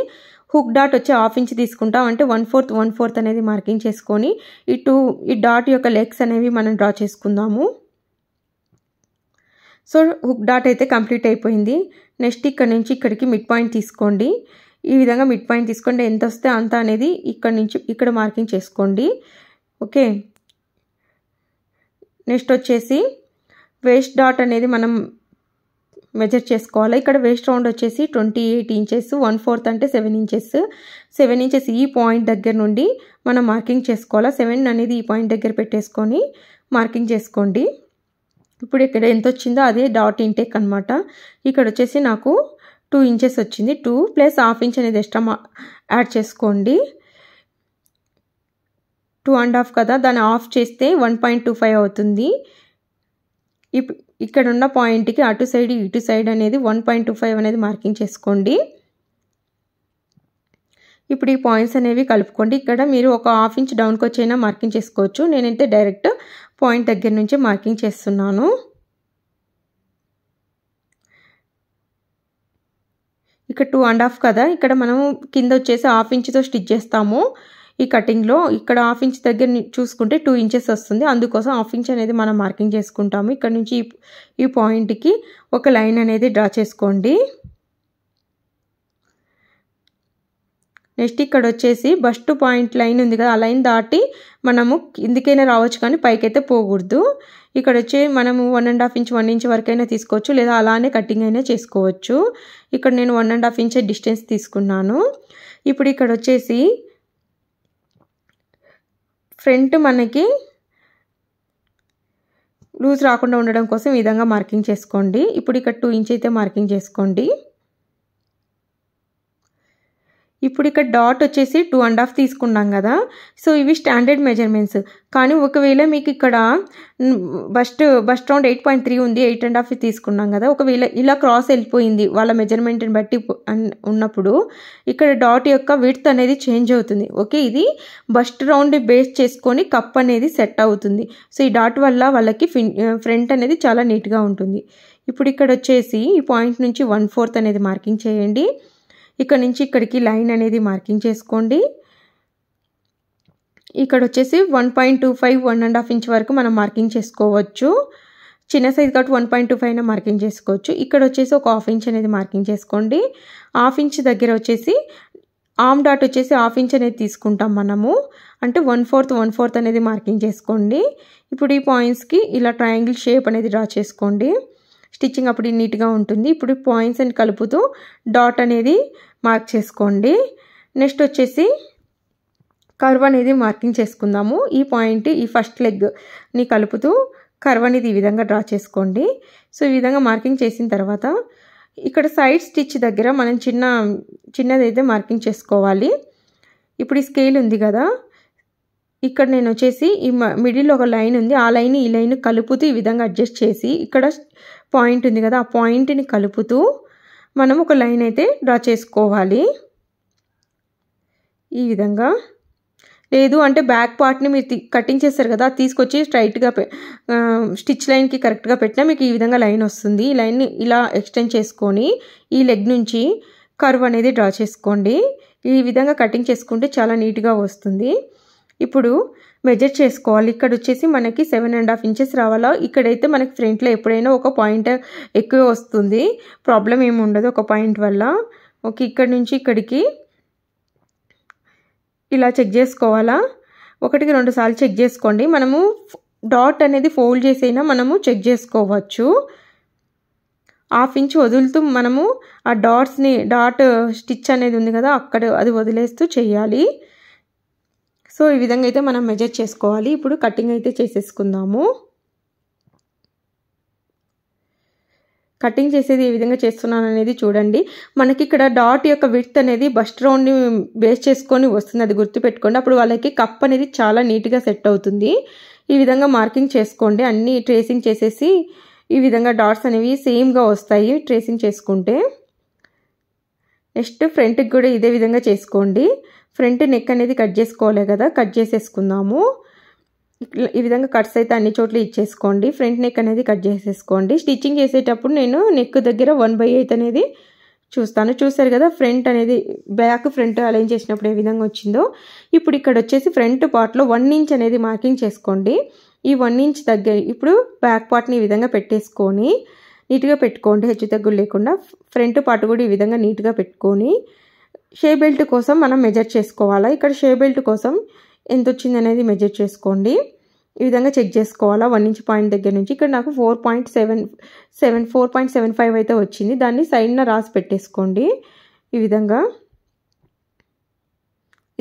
S1: హుక్ డాట్ వచ్చి హాఫ్ ఇంచ్ తీసుకుంటాం అంటే వన్ ఫోర్త్ వన్ ఫోర్త్ అనేది మార్కింగ్ చేసుకొని ఇటు ఈ డాట్ యొక్క లెగ్స్ అనేవి మనం డ్రా చేసుకుందాము సో హుక్ డాట్ అయితే కంప్లీట్ అయిపోయింది నెక్స్ట్ ఇక్కడ నుంచి ఇక్కడికి మిడ్ పాయింట్ తీసుకోండి ఈ విధంగా మిడ్ పాయింట్ తీసుకోండి ఎంత వస్తే అంత అనేది ఇక్కడ నుంచి ఇక్కడ మార్కింగ్ చేసుకోండి ఓకే నెక్స్ట్ వచ్చేసి వేస్ట్ డాట్ అనేది మనం మెజర్ చేసుకోవాలి ఇక్కడ వేస్ట్ రౌండ్ వచ్చేసి twenty eight inches one fourth అంటే సెవెన్ ఇంచెస్ సెవెన్ ఇంచెస్ ఈ పాయింట్ దగ్గర నుండి మనం మార్కింగ్ చేసుకోవాలి సెవెన్ అనేది ఈ పాయింట్ దగ్గర పెట్టేసుకొని మార్కింగ్ చేసుకోండి ఇప్పుడు ఇక్కడ ఎంత వచ్చిందో అదే డాట్ ఇంటేక్ అనమాట ఇక్కడ వచ్చేసి నాకు టూ ఇంచెస్ వచ్చింది టూ ప్లస్ హాఫ్ ఇంచ్ అనేది ఎక్స్ట్రా యాడ్ చేసుకోండి టూ అండ్ హాఫ్ కదా దాన్ని ఆఫ్ చేస్తే వన్ పాయింట్ టూ ఫైవ్ అవుతుంది ఇక్కడ ఉన్న పాయింట్కి అటు సైడ్ ఇటు సైడ్ అనేది వన్ పాయింట్ టూ ఫైవ్ అనేది మార్కింగ్ చేసుకోండి ఇప్పుడు ఈ పాయింట్స్ అనేవి కలుపుకోండి ఇక్కడ మీరు ఒక హాఫ్ ఇంచ్ డౌన్కి వచ్చైనా మార్కింగ్ చేసుకోవచ్చు నేనైతే డైరెక్ట్ పాయింట్ దగ్గర నుంచి మార్కింగ్ చేస్తున్నాను ఇక్కడ టూ అండ్ హాఫ్ కదా ఇక్కడ మనం కింద వచ్చేసి హాఫ్ ఇంచ్తో స్టిచ్ చేస్తాము ఈ కటింగ్లో ఇక్కడ హాఫ్ ఇంచ్ దగ్గర చూసుకుంటే టూ ఇంచెస్ వస్తుంది అందుకోసం హాఫ్ ఇంచ్ అనేది మనం మార్కింగ్ చేసుకుంటాము ఇక్కడ నుంచి ఈ పాయింట్కి ఒక లైన్ అనేది డ్రా చేసుకోండి నెక్స్ట్ ఇక్కడ వచ్చేసి బస్ట్ పాయింట్ లైన్ ఉంది కదా ఆ లైన్ దాటి మనము ఇందుకైనా రావచ్చు కానీ పైకైతే పోకూడదు ఇక్కడ వచ్చి మనము one and half inch one inch వరకైనా తీసుకోవచ్చు లేదా అలానే కటింగ్ అయినా చేసుకోవచ్చు ఇక్కడ నేను one and half inch distance తీసుకున్నాను ఇప్పుడు ఇక్కడ వచ్చేసి ఫ్రంట్ మనకి లూజ్ రాకుండా ఉండడం కోసం ఈ విధంగా మార్కింగ్ చేసుకోండి ఇప్పుడు ఇక్కడ టూ ఇంచ్ అయితే మార్కింగ్ చేసుకోండి ఇప్పుడు ఇక్కడ డాట్ వచ్చేసి టూ అండ్ హాఫ్ తీసుకున్నాం కదా సో ఇవి స్టాండర్డ్ మెజర్మెంట్స్ కానీ ఒకవేళ మీకు ఇక్కడ bust bust round eight point three ఉంది ఎయిట్ అండ్ హాఫ్ తీసుకున్నాం కదా ఒకవేళ ఇలా క్రాస్ వెళ్ళిపోయింది వాళ్ళ మెజర్మెంట్ని బట్టి ఉన్నప్పుడు ఇక్కడ డాట్ యొక్క విడ్త్ అనేది చేంజ్ అవుతుంది ఓకే ఇది బస్ట్ రౌండ్ బేస్ చేసుకొని కప్ అనేది సెట్ అవుతుంది సో ఈ డాట్ వల్ల వాళ్ళకి ఫ్రంట్ అనేది చాలా నీట్గా ఉంటుంది ఇప్పుడు ఇక్కడ వచ్చేసి ఈ పాయింట్ నుంచి వన్ ఫోర్త్ అనేది మార్కింగ్ చేయండి ఇక్కడ నుంచి ఇక్కడికి లైన్ అనేది మార్కింగ్ చేసుకోండి ఇక్కడ వచ్చేసి one point two five one and half inch వరకు మనం మార్కింగ్ చేసుకోవచ్చు చిన్న సైజ్ కాబట్టి one point two five marking చేసుకోవచ్చు ఇక్కడ వచ్చేసి ఒక హాఫ్ ఇంచ్ అనేది మార్కింగ్ చేసుకోండి హాఫ్ ఇంచ్ దగ్గర వచ్చేసి ఆమ్ డాట్ వచ్చేసి హాఫ్ ఇంచ్ అనేది తీసుకుంటాం మనము అంటే వన్ ఫోర్త్ వన్ ఫోర్త్ అనేది మార్కింగ్ చేసుకోండి ఇప్పుడు ఈ పాయింట్స్కి ఇలా ట్రయాంగిల్ షేప్ అనేది డ్రా చేసుకోండి స్టిచ్చింగ్ అప్పుడు నీట్గా ఉంటుంది ఇప్పుడు పాయింట్స్ అని కలుపుతూ డాట్ అనేది మార్క్ చేసుకోండి నెక్స్ట్ వచ్చేసి కర్వ్ అనేది మార్కింగ్ చేసుకుందాము ఈ పాయింట్ ఈ ఫస్ట్ లెగ్ని కలుపుతూ కర్వ్ అనేది ఈ విధంగా డ్రా చేసుకోండి సో ఈ విధంగా మార్కింగ్ చేసిన తర్వాత ఇక్కడ సైడ్ స్టిచ్ దగ్గర మనం చిన్న చిన్నదైతే మార్కింగ్ చేసుకోవాలి ఇప్పుడు ఈ స్కేల్ ఉంది కదా ఇక్కడ నేను వచ్చేసి ఈ మిడిల్ ఒక లైన్ ఉంది ఆ లైన్ ఈ లైన్ కలుపుతూ ఈ విధంగా అడ్జస్ట్ చేసి ఇక్కడ పాయింట్ ఉంది కదా ఆ పాయింట్ని కలుపుతూ మనం ఒక లైన్ అయితే డ్రా చేసుకోవాలి ఈ విధంగా లేదు అంటే బ్యాక్ పార్ట్ని మీరు కటింగ్ చేస్తారు కదా తీసుకొచ్చి స్ట్రైట్గా స్టిచ్ లైన్కి కరెక్ట్గా పెట్టినా మీకు ఈ విధంగా లైన్ వస్తుంది ఈ లైన్ని ఇలా ఎక్స్టెండ్ చేసుకొని ఈ లెగ్ నుంచి కర్వ్ అనేది డ్రా చేసుకోండి ఈ విధంగా కటింగ్ చేసుకుంటే చాలా నీట్గా వస్తుంది ఇప్పుడు మెజర్ చేసుకోవాలి ఇక్కడ వచ్చేసి మనకి సెవెన్ అండ్ హాఫ్ ఇంచెస్ రావాలా ఇక్కడైతే మనకి ఫ్రంట్లో ఎప్పుడైనా ఒక పాయింట్ ఎక్కువ వస్తుంది ప్రాబ్లం ఏమి ఉండదు ఒక పాయింట్ వల్ల ఓకే ఇక్కడ నుంచి ఇక్కడికి ఇలా చెక్ చేసుకోవాలా ఒకటికి రెండు సార్లు చెక్ చేసుకోండి మనము డాట్ అనేది ఫోల్డ్ చేసైనా మనము చెక్ చేసుకోవచ్చు హాఫ్ ఇంచ్ వదులుతూ మనము ఆ డాట్స్ని డాట్ స్టిచ్ అనేది ఉంది కదా అక్కడ అది వదిలేస్తూ చేయాలి సో ఈ విధంగా అయితే మనం మెజర్ చేసుకోవాలి ఇప్పుడు కటింగ్ అయితే చేసేసుకుందాము కటింగ్ చేసేది ఏ విధంగా చేస్తున్నాను అనేది చూడండి మనకి ఇక్కడ డాట్ యొక్క విడ్త్ అనేది బస్ట్ రౌండ్ని బేస్ చేసుకొని వస్తుంది అది గుర్తుపెట్టుకోండి అప్పుడు వాళ్ళకి కప్ అనేది చాలా నీట్గా సెట్ అవుతుంది ఈ విధంగా మార్కింగ్ చేసుకోండి అన్నీ ట్రేసింగ్ చేసేసి ఈ విధంగా డాట్స్ అనేవి సేమ్గా వస్తాయి ట్రేసింగ్ చేసుకుంటే నెక్స్ట్ ఫ్రంట్కి కూడా ఇదే విధంగా చేసుకోండి ఫ్రంట్ నెక్ అనేది కట్ చేసుకోవాలి కదా కట్ చేసేసుకుందాము ఈ విధంగా కట్స్ అయితే అన్ని చోట్ల ఇచ్చేసుకోండి ఫ్రంట్ నెక్ అనేది కట్ చేసేసుకోండి స్టిచ్చింగ్ చేసేటప్పుడు నేను నెక్ దగ్గర వన్ బై ఎయిత్ అనేది చూస్తాను చూసారు కదా ఫ్రంట్ అనేది బ్యాక్ ఫ్రంట్ అలైన్ చేసినప్పుడు ఏ విధంగా వచ్చిందో ఇప్పుడు ఇక్కడ వచ్చేసి ఫ్రంట్ పార్ట్లో వన్ ఇంచ్ అనేది మార్కింగ్ చేసుకోండి ఈ వన్ ఇంచ్ దగ్గర ఇప్పుడు బ్యాక్ పార్ట్ని ఈ విధంగా పెట్టేసుకొని నీట్గా పెట్టుకోండి హెచ్చు తగ్గులు లేకుండా ఫ్రంట్ పాటు కూడా ఈ విధంగా నీట్గా పెట్టుకొని షే బెల్ట్ కోసం మనం మెజర్ చేసుకోవాలా ఇక్కడ షే బెల్ట్ కోసం ఎంత వచ్చింది అనేది మెజర్ చేసుకోండి ఈ విధంగా చెక్ చేసుకోవాలా వన్ ఇంచ్ పాయింట్ దగ్గర నుంచి ఇక్కడ నాకు four point seven seven four point seven five అయితే వచ్చింది దాన్ని సైడ్న రాసి పెట్టేసుకోండి ఈ విధంగా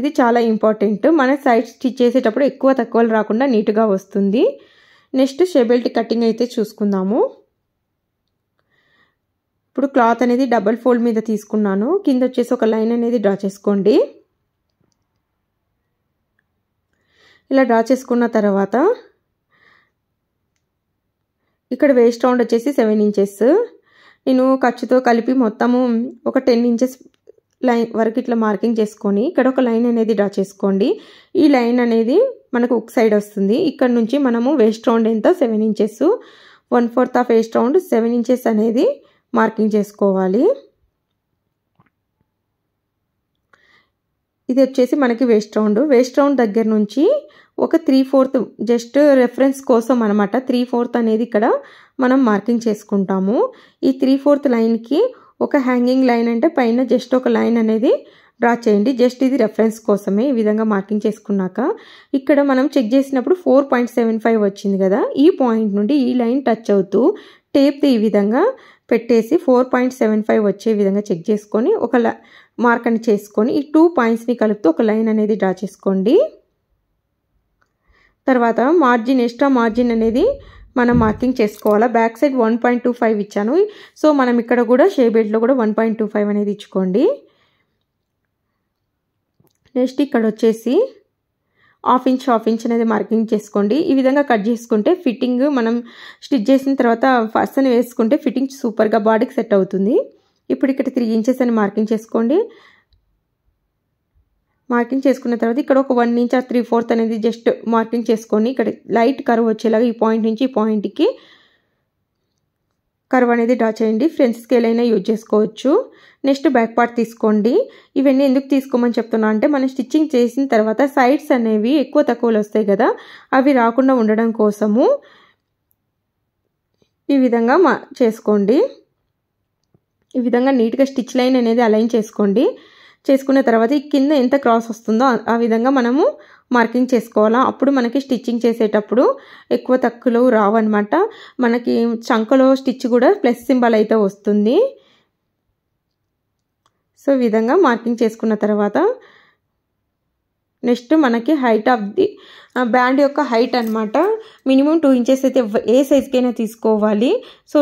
S1: ఇది చాలా ఇంపార్టెంట్ మన సైడ్ స్టిచ్ చేసేటప్పుడు ఎక్కువ తక్కువలు రాకుండా నీట్గా వస్తుంది నెక్స్ట్ షేబెల్ట్ కటింగ్ అయితే చూసుకుందాము ఇప్పుడు క్లాత్ అనేది డబల్ ఫోల్డ్ మీద తీసుకున్నాను కింద వచ్చేసి ఒక లైన్ అనేది డ్రా చేసుకోండి ఇలా డ్రా చేసుకున్న తర్వాత ఇక్కడ వేస్ట్ రౌండ్ వచ్చేసి సెవెన్ ఇంచెస్ నేను ఖర్చుతో కలిపి మొత్తము ఒక టెన్ ఇంచెస్ లైన్ వరకు ఇట్లా మార్కింగ్ చేసుకొని ఇక్కడ ఒక లైన్ అనేది డ్రా చేసుకోండి ఈ లైన్ అనేది మనకు ఒక సైడ్ వస్తుంది ఇక్కడ నుంచి మనము వేస్ట్ రౌండ్ ఎంత seven inches one fourth of waist round seven inches అనేది మార్కింగ్ చేసుకోవాలి ఇది వచ్చేసి మనకి వేస్ట్ రౌండ్ వేస్ట్ రౌండ్ దగ్గర నుంచి ఒక త్రీ ఫోర్త్ జస్ట్ రెఫరెన్స్ కోసం అనమాట త్రీ ఫోర్త్ అనేది ఇక్కడ మనం మార్కింగ్ చేసుకుంటాము ఈ త్రీ ఫోర్త్ లైన్కి ఒక హ్యాంగింగ్ లైన్ అంటే పైన జస్ట్ ఒక లైన్ అనేది డ్రా చేయండి జస్ట్ ఇది రెఫరెన్స్ కోసమే ఈ విధంగా మార్కింగ్ చేసుకున్నాక ఇక్కడ మనం చెక్ చేసినప్పుడు ఫోర్ వచ్చింది కదా ఈ పాయింట్ నుండి ఈ లైన్ టచ్ అవుతూ టేప్ది ఈ విధంగా పెట్టేసి ఫోర్ పాయింట్ సెవెన్ ఫైవ్ వచ్చే విధంగా చెక్ చేసుకొని ఒక మార్క్ అని చేసుకొని ఈ టూ పాయింట్స్ని కలుపుతూ ఒక లైన్ అనేది డ్రా చేసుకోండి తర్వాత మార్జిన్ ఎక్స్ట్రా మార్జిన్ అనేది మనం మార్కింగ్ చేసుకోవాలా back side one point two five ఇచ్చాను సో మనం ఇక్కడ కూడా షే బెడ్లో కూడా వన్ పాయింట్ టూ ఫైవ్ అనేది ఇచ్చుకోండి నెక్స్ట్ ఇక్కడ వచ్చేసి హాఫ్ ఇంచ్ హాఫ్ ఇంచ్ అనేది మార్కింగ్ చేసుకోండి ఈ విధంగా కట్ చేసుకుంటే ఫిట్టింగ్ మనం స్టిచ్ చేసిన తర్వాత అని వేసుకుంటే ఫిట్టింగ్ సూపర్గా బాడీకి సెట్ అవుతుంది ఇప్పుడు ఇక్కడ త్రీ ఇంచెస్ అని మార్కింగ్ చేసుకోండి మార్కింగ్ చేసుకున్న తర్వాత ఇక్కడ ఒక వన్ ఇంచ్ ఆ త్రీ ఫోర్త్ అనేది జస్ట్ మార్కింగ్ చేసుకొని ఇక్కడ లైట్ కరువు వచ్చేలాగా ఈ పాయింట్ నుంచి ఈ పాయింట్కి కరువు అనేది డ్రా చేయండి ఫ్రెండ్స్ స్కేల్ అయినా యూజ్ చేసుకోవచ్చు నెక్స్ట్ బ్యాక్ పార్ట్ తీసుకోండి ఇవన్నీ ఎందుకు తీసుకోమని చెప్తున్నా అంటే మనం స్టిచ్చింగ్ చేసిన తర్వాత సైడ్స్ అనేవి ఎక్కువ తక్కువలు వస్తాయి కదా అవి రాకుండా ఉండడం కోసము ఈ విధంగా మా చేసుకోండి ఈ విధంగా నీట్గా స్టిచ్ లైన్ అనేది అలైన్ చేసుకోండి చేసుకున్న తర్వాత ఈ కింద ఎంత క్రాస్ వస్తుందో ఆ విధంగా మనము మార్కింగ్ చేసుకోవాలా అప్పుడు మనకి స్టిచ్చింగ్ చేసేటప్పుడు ఎక్కువ తక్కువలో రావన్నమాట మనకి చంకలో స్టిచ్ కూడా ప్లస్ సింబల్ అయితే వస్తుంది సో విధంగా మార్కింగ్ చేసుకున్న తర్వాత నెక్స్ట్ మనకి హైట్ ఆఫ్ ది బ్యాండ్ యొక్క హైట్ అనమాట మినిమం టూ ఇంచెస్ అయితే ఏ సైజ్కైనా తీసుకోవాలి సో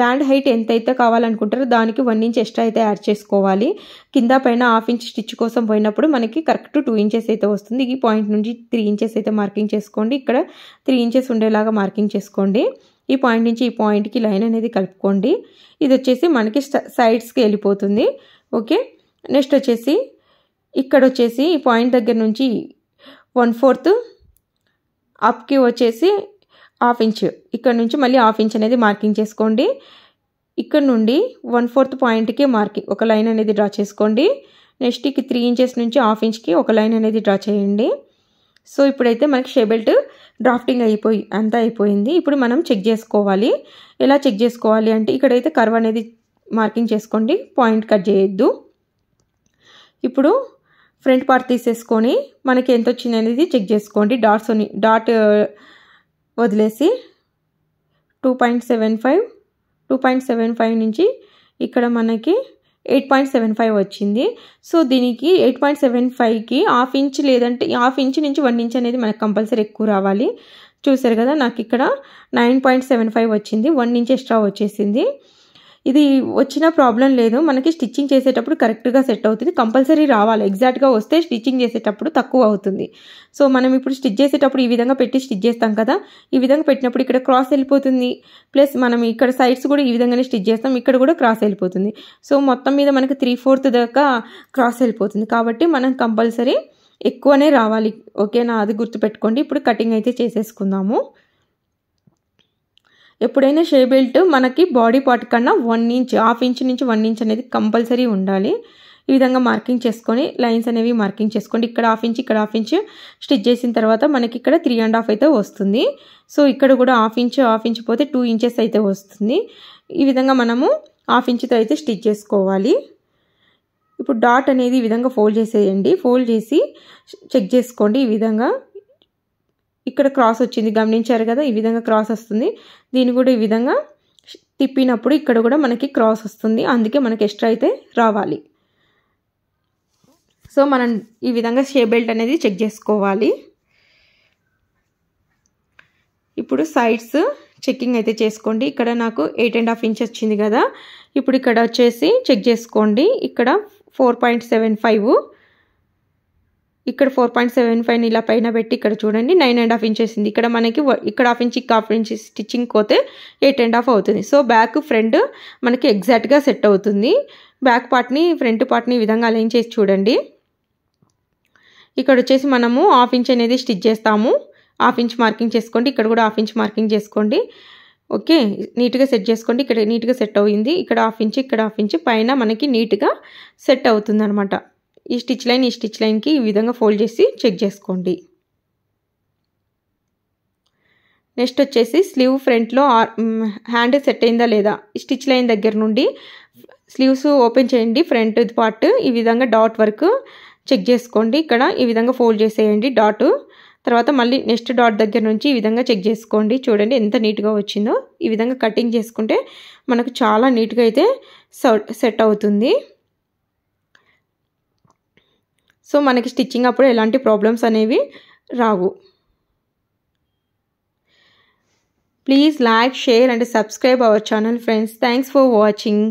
S1: బ్యాండ్ హైట్ ఎంత అయితే కావాలనుకుంటారో దానికి వన్ ఇంచ్ ఎక్స్ట్రా అయితే యాడ్ చేసుకోవాలి కింద పైన హాఫ్ ఇంచ్ స్టిచ్ కోసం పోయినప్పుడు మనకి కరెక్ట్ టూ ఇంచెస్ అయితే వస్తుంది ఈ పాయింట్ నుంచి త్రీ ఇంచెస్ అయితే మార్కింగ్ చేసుకోండి ఇక్కడ త్రీ ఇంచెస్ ఉండేలాగా మార్కింగ్ చేసుకోండి ఈ పాయింట్ నుంచి ఈ పాయింట్కి లైన్ అనేది కలుపుకోండి ఇది వచ్చేసి మనకి సైడ్స్కి వెళ్ళిపోతుంది ఓకే నెక్స్ట్ వచ్చేసి ఇక్కడ వచ్చేసి ఈ పాయింట్ దగ్గర నుంచి వన్ ఫోర్త్ అప్కి వచ్చేసి హాఫ్ ఇంచ్ ఇక్కడ నుంచి మళ్ళీ హాఫ్ ఇంచ్ అనేది మార్కింగ్ చేసుకోండి ఇక్కడ నుండి వన్ ఫోర్త్ పాయింట్కి మార్కింగ్ ఒక లైన్ అనేది డ్రా చేసుకోండి నెక్స్ట్ ఇక త్రీ ఇంచెస్ నుంచి హాఫ్ ఇంచ్కి ఒక లైన్ అనేది డ్రా చేయండి సో ఇప్పుడైతే మనకి షేబెల్ట్ డ్రాఫ్టింగ్ అయిపోయి అంతా అయిపోయింది ఇప్పుడు మనం చెక్ చేసుకోవాలి ఎలా చెక్ చేసుకోవాలి అంటే ఇక్కడైతే కర్వ్ అనేది మార్కింగ్ చేసుకోండి పాయింట్ కట్ చేయొద్దు ఇప్పుడు ఫ్రంట్ పార్ట్ తీసేసుకొని మనకి ఎంత వచ్చింది అనేది చెక్ చేసుకోండి డాట్స్ డాట్ uh, వదిలేసి two point seven five two point seven five నుంచి ఇక్కడ మనకి ఎయిట్ పాయింట్ సెవెన్ ఫైవ్ వచ్చింది సో దీనికి ఎయిట్ పాయింట్ సెవెన్ ఫైవ్కి హాఫ్ ఇంచ్ లేదంటే హాఫ్ ఇంచ్ నుంచి వన్ ఇంచ్ అనేది మనకు కంపల్సరీ ఎక్కువ రావాలి చూసారు కదా నాకు ఇక్కడ నైన్ పాయింట్ సెవెన్ ఫైవ్ వచ్చింది వన్ ఇంచ్ ఎక్స్ట్రా వచ్చేసింది ఇది వచ్చిన ప్రాబ్లం లేదు మనకి స్టిచ్చింగ్ చేసేటప్పుడు కరెక్ట్గా సెట్ అవుతుంది కంపల్సరీ రావాలి ఎగ్జాక్ట్గా వస్తే స్టిచ్చింగ్ చేసేటప్పుడు తక్కువ అవుతుంది సో మనం ఇప్పుడు స్టిచ్ చేసేటప్పుడు ఈ విధంగా పెట్టి స్టిచ్ చేస్తాం కదా ఈ విధంగా పెట్టినప్పుడు ఇక్కడ క్రాస్ వెళ్ళిపోతుంది ప్లస్ మనం ఇక్కడ సైడ్స్ కూడా ఈ విధంగానే స్టిచ్ చేస్తాం ఇక్కడ కూడా క్రాస్ వెళ్ళిపోతుంది సో మొత్తం మీద మనకి త్రీ ఫోర్త్ దాకా క్రాస్ వెళ్ళిపోతుంది కాబట్టి మనం కంపల్సరీ ఎక్కువనే రావాలి ఓకేనా అది గుర్తుపెట్టుకోండి ఇప్పుడు కటింగ్ అయితే చేసేసుకుందాము ఎప్పుడైనా షే బెల్ట్ మనకి బాడీ పార్ట్ కన్నా వన్ ఇంచ్ హాఫ్ ఇంచ్ నుంచి వన్ ఇంచ్ అనేది కంపల్సరీ ఉండాలి ఈ విధంగా మార్కింగ్ చేసుకొని లైన్స్ అనేవి మార్కింగ్ చేసుకోండి ఇక్కడ హాఫ్ ఇంచ్ ఇక్కడ హాఫ్ ఇంచ్ స్టిచ్ చేసిన తర్వాత మనకి ఇక్కడ త్రీ అండ్ హాఫ్ అయితే వస్తుంది సో ఇక్కడ కూడా హాఫ్ ఇంచ్ హాఫ్ ఇంచ్ పోతే టూ ఇంచెస్ అయితే వస్తుంది ఈ విధంగా మనము హాఫ్ ఇంచ్తో అయితే స్టిచ్ చేసుకోవాలి ఇప్పుడు డాట్ అనేది ఈ విధంగా ఫోల్డ్ చేసేయండి ఫోల్డ్ చేసి చెక్ చేసుకోండి ఈ విధంగా ఇక్కడ క్రాస్ వచ్చింది గమనించారు కదా ఈ విధంగా క్రాస్ వస్తుంది దీన్ని కూడా ఈ విధంగా తిప్పినప్పుడు ఇక్కడ కూడా మనకి క్రాస్ వస్తుంది అందుకే మనకి ఎక్స్ట్రా అయితే రావాలి సో మనం ఈ విధంగా షే బెల్ట్ అనేది చెక్ చేసుకోవాలి ఇప్పుడు సైడ్స్ చెక్కింగ్ అయితే చేసుకోండి ఇక్కడ నాకు ఎయిట్ అండ్ హాఫ్ ఇంచ్ వచ్చింది కదా ఇప్పుడు ఇక్కడ వచ్చేసి చెక్ చేసుకోండి ఇక్కడ ఫోర్ పాయింట్ సెవెన్ ఫైవ్ ఇక్కడ ఫోర్ పాయింట్ సెవెన్ ఫైవ్ ఇలా పైన పెట్టి ఇక్కడ చూడండి నైన్ అండ్ హాఫ్ ఇంచెస్ ఉంది ఇక్కడ మనకి ఇక్కడ హాఫ్ ఇంచ్ ఇక్కడ హాఫ్ ఇంచ్ స్టిచ్చింగ్ పోతే ఎయిట్ అండ్ హాఫ్ అవుతుంది సో బ్యాక్ ఫ్రంట్ మనకి ఎగ్జాక్ట్గా సెట్ అవుతుంది బ్యాక్ పార్ట్ని ఫ్రంట్ పార్ట్ని ఈ విధంగా అలైన్ చేసి చూడండి ఇక్కడ వచ్చేసి మనము హాఫ్ ఇంచ్ అనేది స్టిచ్ చేస్తాము హాఫ్ ఇంచ్ మార్కింగ్ చేసుకోండి ఇక్కడ కూడా హాఫ్ ఇంచ్ మార్కింగ్ చేసుకోండి ఓకే నీట్గా సెట్ చేసుకోండి ఇక్కడ నీట్గా సెట్ అయింది ఇక్కడ హాఫ్ ఇంచ్ ఇక్కడ హాఫ్ ఇంచ్ పైన మనకి నీట్గా సెట్ అవుతుంది అనమాట ఈ స్టిచ్ లైన్ ఈ స్టిచ్ లైన్కి ఈ విధంగా ఫోల్డ్ చేసి చెక్ చేసుకోండి నెక్స్ట్ వచ్చేసి స్లీవ్ ఫ్రంట్లో హ్యాండ్ సెట్ అయిందా లేదా స్టిచ్ లైన్ దగ్గర నుండి స్లీవ్స్ ఓపెన్ చేయండి ఫ్రంట్ పార్ట్ ఈ విధంగా డాట్ వర్క్ చెక్ చేసుకోండి ఇక్కడ ఈ విధంగా ఫోల్డ్ చేసేయండి డాట్ తర్వాత మళ్ళీ నెక్స్ట్ డాట్ దగ్గర నుంచి ఈ విధంగా చెక్ చేసుకోండి చూడండి ఎంత నీట్గా వచ్చిందో ఈ విధంగా కటింగ్ చేసుకుంటే మనకు చాలా నీట్గా అయితే సెట్ అవుతుంది సో మనకి స్టిచ్చింగ్ అప్పుడు ఎలాంటి ప్రాబ్లమ్స్ అనేవి రావు please like share and subscribe our channel friends thanks for watching